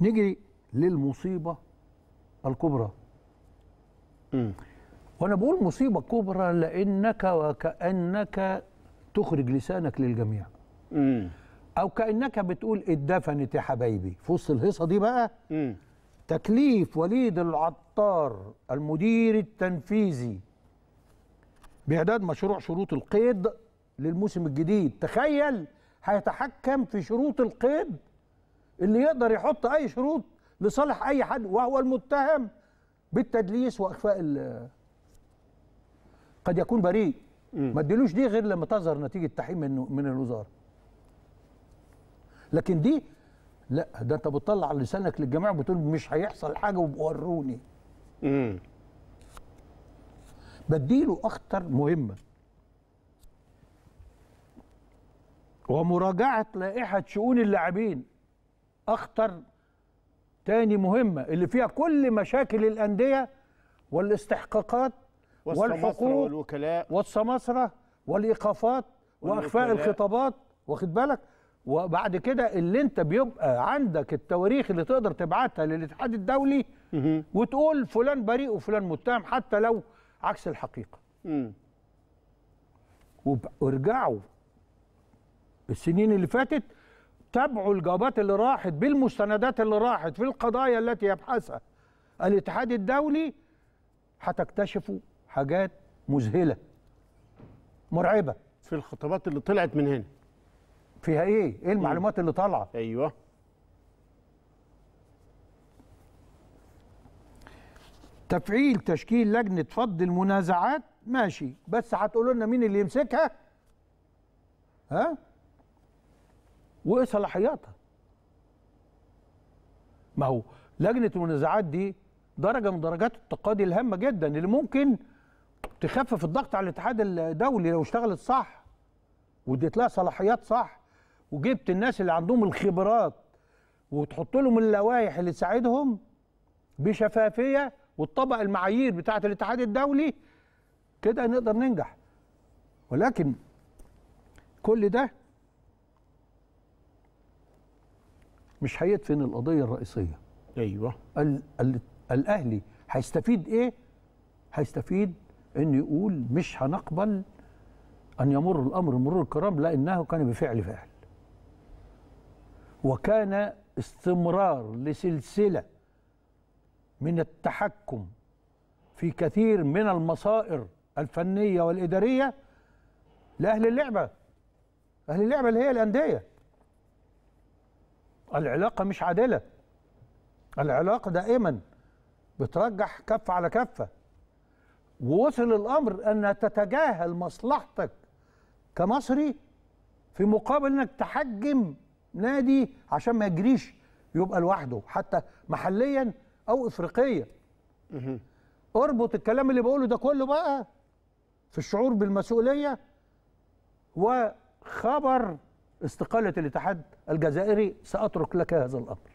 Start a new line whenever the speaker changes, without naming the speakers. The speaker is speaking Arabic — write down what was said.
نيجي للمصيبه الكبرى م. وانا بقول مصيبه كبرى لانك وكانك تخرج لسانك للجميع م. او كانك بتقول اتدفنت يا حبايبي في وسط الهيصه دي بقى م. تكليف وليد العطار المدير التنفيذي باعداد مشروع شروط القيد للموسم الجديد تخيل هيتحكم في شروط القيد اللي يقدر يحط اي شروط لصالح اي حد وهو المتهم بالتدليس واخفاء قد يكون بريء ما اديلوش دي غير لما تظهر نتيجه تحقيق من من الوزاره لكن دي لا ده انت بتطلع لسانك للجماعه بتقول مش هيحصل حاجه وبوروني امم بديله اخطر مهمه ومراجعه لائحه شؤون اللاعبين اخطر تاني مهمه اللي فيها كل مشاكل الانديه والاستحقاقات والحقوق والوكلاء والسماسره والايقافات واخفاء الخطابات واخد بالك وبعد كده اللي انت بيبقى عندك التواريخ اللي تقدر تبعتها للاتحاد الدولي وتقول فلان بريء وفلان متهم حتى لو عكس الحقيقه وارجعوا السنين اللي فاتت تابعوا الجوابات اللي راحت بالمستندات اللي راحت في القضايا التي يبحثها الاتحاد الدولي هتكتشفوا حاجات مذهله مرعبه في الخطابات اللي طلعت من هنا فيها ايه ايه المعلومات اللي طالعه ايوه تفعيل تشكيل لجنه فض المنازعات ماشي بس هتقولوا لنا مين اللي يمسكها ها وايه صلاحياتها ما هو لجنه المنازعات دي درجه من درجات التقاضي الهامه جدا اللي ممكن تخفف الضغط على الاتحاد الدولي لو اشتغلت صح واديت لها صلاحيات صح وجبت الناس اللي عندهم الخبرات وتحط لهم اللوائح اللي تساعدهم بشفافيه وتطبق المعايير بتاعه الاتحاد الدولي كده نقدر ننجح ولكن كل ده مش هيدفن القضيه الرئيسيه ايوه ال ال الاهلي هيستفيد ايه هيستفيد انه يقول مش هنقبل ان يمر الامر مرور الكرام لانه كان بفعل فاعل وكان استمرار لسلسله من التحكم في كثير من المصائر الفنيه والاداريه لاهل اللعبه اهل اللعبه اللي هي الانديه العلاقة مش عادلة العلاقة دائما بترجح كفة على كفة ووصل الأمر أنها تتجاهل مصلحتك كمصري في مقابل أنك تحجم نادي عشان ما يجريش يبقى لوحده حتى محليا أو إفريقيا اربط الكلام اللي بقوله ده كله بقى في الشعور بالمسؤولية وخبر استقالة الاتحاد الجزائري سأترك لك هذا الأمر